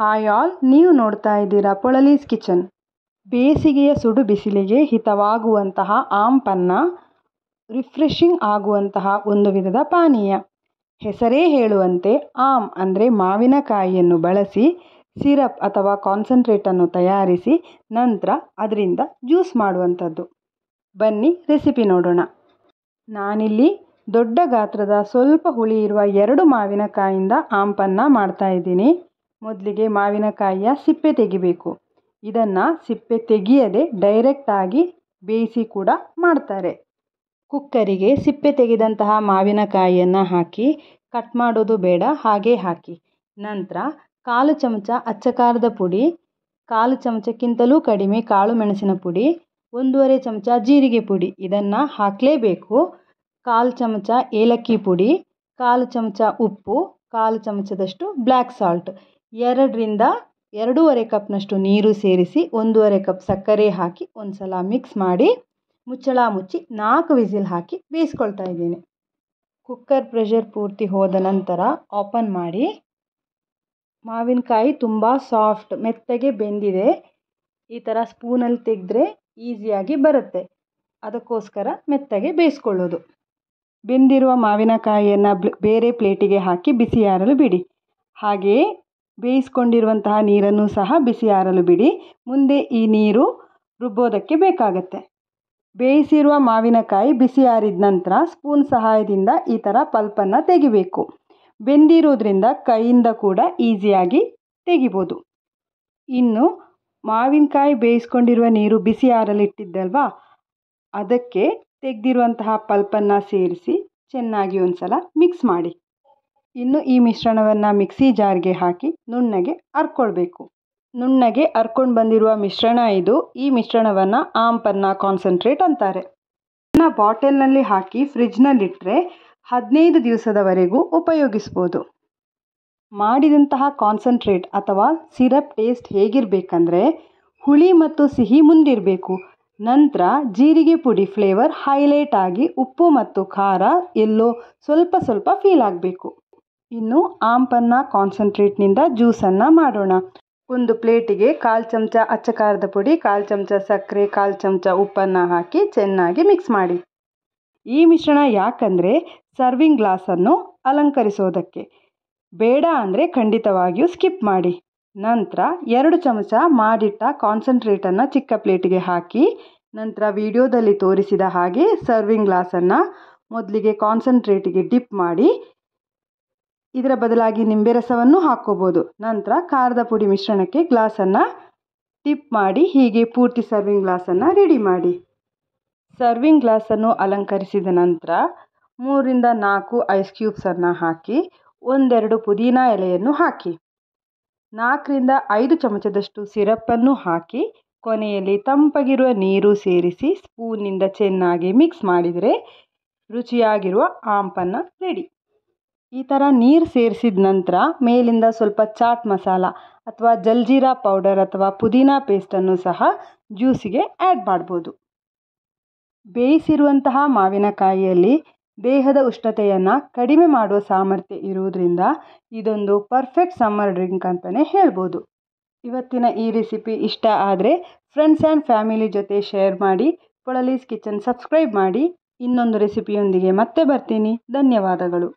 hi all ನೀವು ನೋಡ್ತಾ ಇದ್ದೀರಾ ಪೊಳಲೀಸ್ ಕಿಚನ್ ಬೇಸಿಗೆಯ ಸುಡು ಬಿಸಿಲಿಗೆ ಹಿತವಾಗುವಂತಹ ಪನ್ನ ರಿಫ್ರೆಶಿಂಗ್ ಆಗುವಂತಹ ಒಂದು ವಿಧದ ಪಾನೀಯ ಹೆಸರೇ ಹೇಳುವಂತೆ ಆಮ್ ಅಂದರೆ ಮಾವಿನಕಾಯಿಯನ್ನು ಬಳಸಿ ಸಿರಪ್ ಅಥವಾ ಕಾನ್ಸಂಟ್ರೇಟನ್ನು ತಯಾರಿಸಿ ನಂತರ ಅದರಿಂದ ಜ್ಯೂಸ್ ಮಾಡುವಂಥದ್ದು ಬನ್ನಿ ರೆಸಿಪಿ ನೋಡೋಣ ನಾನಿಲ್ಲಿ ದೊಡ್ಡ ಗಾತ್ರದ ಸ್ವಲ್ಪ ಹುಳಿ ಇರುವ ಎರಡು ಮಾವಿನಕಾಯಿಂದ ಆಂಪನ್ನ ಮಾಡ್ತಾ ಇದ್ದೀನಿ ಮೊದಲಿಗೆ ಮಾವಿನಕಾಯಿಯ ಸಿಪ್ಪೆ ತೆಗಿಬೇಕು ಇದನ್ನು ಸಿಪ್ಪೆ ತೆಗೆಯದೆ ಡೈರೆಕ್ಟಾಗಿ ಬೇಯಿಸಿ ಕೂಡ ಮಾಡ್ತಾರೆ ಕುಕ್ಕರಿಗೆ ಸಿಪ್ಪೆ ತೆಗೆದಂತಹ ಮಾವಿನಕಾಯಿಯನ್ನು ಹಾಕಿ ಕಟ್ ಮಾಡೋದು ಬೇಡ ಹಾಗೆ ಹಾಕಿ ನಂತರ ಕಾಲು ಚಮಚ ಅಚ್ಚಕಾರದ ಪುಡಿ ಕಾಲು ಚಮಚಕ್ಕಿಂತಲೂ ಕಡಿಮೆ ಕಾಳು ಮೆಣಸಿನ ಪುಡಿ ಒಂದೂವರೆ ಚಮಚ ಜೀರಿಗೆ ಪುಡಿ ಇದನ್ನು ಹಾಕಲೇಬೇಕು ಕಾಲು ಚಮಚ ಏಲಕ್ಕಿ ಪುಡಿ ಕಾಲು ಚಮಚ ಉಪ್ಪು ಕಾಲು ಚಮಚದಷ್ಟು ಬ್ಲ್ಯಾಕ್ ಸಾಲ್ಟ್ ಎರಡರಿಂದ ಎರಡೂವರೆ ಕಪ್ನಷ್ಟು ನೀರು ಸೇರಿಸಿ ಒಂದೂವರೆ ಕಪ್ ಸಕ್ಕರೆ ಹಾಕಿ ಒಂದು ಸಲ ಮಿಕ್ಸ್ ಮಾಡಿ ಮುಚ್ಚಳ ಮುಚ್ಚಿ ನಾಲ್ಕು ವಿಸಿಲ್ ಹಾಕಿ ಬೇಯಿಸ್ಕೊಳ್ತಾ ಇದ್ದೀನಿ ಕುಕ್ಕರ್ ಪ್ರೆಷರ್ ಪೂರ್ತಿ ಹೋದ ನಂತರ ಓಪನ್ ಮಾಡಿ ಮಾವಿನಕಾಯಿ ತುಂಬ ಸಾಫ್ಟ್ ಮೆತ್ತಗೆ ಬೆಂದಿದೆ ಈ ಥರ ಸ್ಪೂನಲ್ಲಿ ತೆಗೆದ್ರೆ ಈಸಿಯಾಗಿ ಬರುತ್ತೆ ಅದಕ್ಕೋಸ್ಕರ ಮೆತ್ತಗೆ ಬೇಯಿಸ್ಕೊಳ್ಳೋದು ಬೆಂದಿರುವ ಮಾವಿನಕಾಯಿಯನ್ನು ಬೇರೆ ಪ್ಲೇಟಿಗೆ ಹಾಕಿ ಬಿಸಿಯಾರಲು ಬಿಡಿ ಹಾಗೆಯೇ ಬೇಯಿಸ್ಕೊಂಡಿರುವಂತಹ ನೀರನ್ನು ಸಹ ಬಿಸಿ ಆರಲು ಬಿಡಿ ಮುಂದೆ ಈ ನೀರು ರುಬ್ಬೋದಕ್ಕೆ ಬೇಕಾಗತ್ತೆ ಬೇಯಿಸಿರುವ ಮಾವಿನಕಾಯಿ ಬಿಸಿ ಆರಿದ ನಂತರ ಸ್ಪೂನ್ ಸಹಾಯದಿಂದ ಈ ಥರ ಪಲ್ಪನ್ನು ತೆಗಿಬೇಕು ಬೆಂದಿರೋದ್ರಿಂದ ಕೈಯಿಂದ ಕೂಡ ಈಸಿಯಾಗಿ ತೆಗಿಬೋದು ಇನ್ನು ಮಾವಿನಕಾಯಿ ಬೇಯಿಸ್ಕೊಂಡಿರುವ ನೀರು ಬಿಸಿ ಆರಲಿಟ್ಟಿದ್ದಲ್ವಾ ಅದಕ್ಕೆ ತೆಗೆದಿರುವಂತಹ ಪಲ್ಪನ್ನು ಸೇರಿಸಿ ಚೆನ್ನಾಗಿ ಒಂದು ಸಲ ಮಿಕ್ಸ್ ಮಾಡಿ ಇನ್ನು ಈ ಮಿಶ್ರಣವನ್ನು ಮಿಕ್ಸಿ ಜಾರ್ಗೆ ಹಾಕಿ ನುಣ್ಣಗೆ ಅರ್ಕೊಳ್ಬೇಕು ನುಣ್ಣಗೆ ಅರ್ಕೊಂಡು ಬಂದಿರುವ ಮಿಶ್ರಣ ಇದು ಈ ಮಿಶ್ರಣವನ್ನು ಆಂಪನ್ನ ಕಾನ್ಸಂಟ್ರೇಟ್ ಅಂತಾರೆ ಇದನ್ನು ಬಾಟಲ್ನಲ್ಲಿ ಹಾಕಿ ಫ್ರಿಜ್ನಲ್ಲಿಟ್ಟರೆ ಹದಿನೈದು ದಿವಸದವರೆಗೂ ಉಪಯೋಗಿಸ್ಬೋದು ಮಾಡಿದಂತಹ ಕಾನ್ಸಂಟ್ರೇಟ್ ಅಥವಾ ಸಿರಪ್ ಟೇಸ್ಟ್ ಹೇಗಿರಬೇಕಂದ್ರೆ ಹುಳಿ ಮತ್ತು ಸಿಹಿ ಮುಂದಿರಬೇಕು ನಂತರ ಜೀರಿಗೆ ಪುಡಿ ಫ್ಲೇವರ್ ಹೈಲೈಟ್ ಆಗಿ ಉಪ್ಪು ಮತ್ತು ಖಾರ ಎಲ್ಲೋ ಸ್ವಲ್ಪ ಸ್ವಲ್ಪ ಫೀಲ್ ಆಗಬೇಕು ಇನ್ನು ಆಮ್ ಪನ್ನ ಕಾನ್ಸಂಟ್ರೇಟ್ನಿಂದ ಜ್ಯೂಸನ್ನು ಮಾಡೋಣ ಒಂದು ಪ್ಲೇಟಿಗೆ ಕಾಲು ಚಮಚ ಅಚ್ಚಕಾರದ ಪುಡಿ ಕಾಲು ಚಮಚ ಸಕ್ಕರೆ ಕಾಲು ಚಮಚ ಉಪ್ಪನ್ನು ಹಾಕಿ ಚೆನ್ನಾಗಿ ಮಿಕ್ಸ್ ಮಾಡಿ ಈ ಮಿಶ್ರಣ ಯಾಕಂದರೆ ಸರ್ವಿಂಗ್ ಗ್ಲಾಸನ್ನು ಅಲಂಕರಿಸೋದಕ್ಕೆ ಬೇಡ ಅಂದರೆ ಖಂಡಿತವಾಗಿಯೂ ಸ್ಕಿಪ್ ಮಾಡಿ ನಂತರ ಎರಡು ಚಮಚ ಮಾಡಿಟ್ಟ ಕಾನ್ಸಂಟ್ರೇಟನ್ನು ಚಿಕ್ಕ ಪ್ಲೇಟಿಗೆ ಹಾಕಿ ನಂತರ ವಿಡಿಯೋದಲ್ಲಿ ತೋರಿಸಿದ ಹಾಗೆ ಸರ್ವಿಂಗ್ ಗ್ಲಾಸನ್ನು ಮೊದಲಿಗೆ ಕಾನ್ಸಂಟ್ರೇಟಿಗೆ ಡಿಪ್ ಮಾಡಿ ಇದರ ಬದಲಾಗಿ ನಿಂಬೆ ರಸವನ್ನು ಹಾಕ್ಕೋಬೋದು ನಂತರ ಖಾರದ ಪುಡಿ ಮಿಶ್ರಣಕ್ಕೆ ಗ್ಲಾಸನ್ನು ಟಿಪ್ ಮಾಡಿ ಹೀಗೆ ಪೂರ್ತಿ ಸರ್ವಿಂಗ್ ಗ್ಲಾಸನ್ನು ರೆಡಿ ಮಾಡಿ ಸರ್ವಿಂಗ್ ಗ್ಲಾಸನ್ನು ಅಲಂಕರಿಸಿದ ನಂತರ ಮೂರಿಂದ ನಾಲ್ಕು ಐಸ್ ಕ್ಯೂಬ್ಸನ್ನು ಹಾಕಿ ಒಂದೆರಡು ಪುದೀನ ಎಲೆಯನ್ನು ಹಾಕಿ ನಾಲ್ಕರಿಂದ ಐದು ಚಮಚದಷ್ಟು ಸಿರಪ್ಪನ್ನು ಹಾಕಿ ಕೊನೆಯಲ್ಲಿ ತಂಪಗಿರುವ ನೀರು ಸೇರಿಸಿ ಸ್ಪೂನ್ನಿಂದ ಚೆನ್ನಾಗಿ ಮಿಕ್ಸ್ ಮಾಡಿದರೆ ರುಚಿಯಾಗಿರುವ ಆಂಪನ್ನು ರೆಡಿ ಈ ಥರ ನೀರು ಸೇರಿಸಿದ ನಂತರ ಮೇಲಿಂದ ಸ್ವಲ್ಪ ಚಾಟ್ ಮಸಾಲ ಅಥವಾ ಜಲ್ಜೀರಾ ಪೌಡರ್ ಅಥವಾ ಪುದೀನಾ ಪೇಸ್ಟನ್ನು ಸಹ ಜ್ಯೂಸಿಗೆ ಆ್ಯಡ್ ಮಾಡ್ಬೋದು ಬೇಯಿಸಿರುವಂತಹ ಮಾವಿನಕಾಯಿಯಲ್ಲಿ ದೇಹದ ಉಷ್ಣತೆಯನ್ನು ಕಡಿಮೆ ಮಾಡುವ ಸಾಮರ್ಥ್ಯ ಇರುವುದರಿಂದ ಇದೊಂದು ಪರ್ಫೆಕ್ಟ್ ಸಮ್ಮರ್ ಡ್ರಿಂಕ್ ಅಂತಲೇ ಹೇಳ್ಬೋದು ಇವತ್ತಿನ ಈ ರೆಸಿಪಿ ಇಷ್ಟ ಆದರೆ ಫ್ರೆಂಡ್ಸ್ ಆ್ಯಂಡ್ ಫ್ಯಾಮಿಲಿ ಜೊತೆ ಶೇರ್ ಮಾಡಿ ಪೊಳಲೀಸ್ ಕಿಚನ್ ಸಬ್ಸ್ಕ್ರೈಬ್ ಮಾಡಿ ಇನ್ನೊಂದು ರೆಸಿಪಿಯೊಂದಿಗೆ ಮತ್ತೆ ಬರ್ತೀನಿ ಧನ್ಯವಾದಗಳು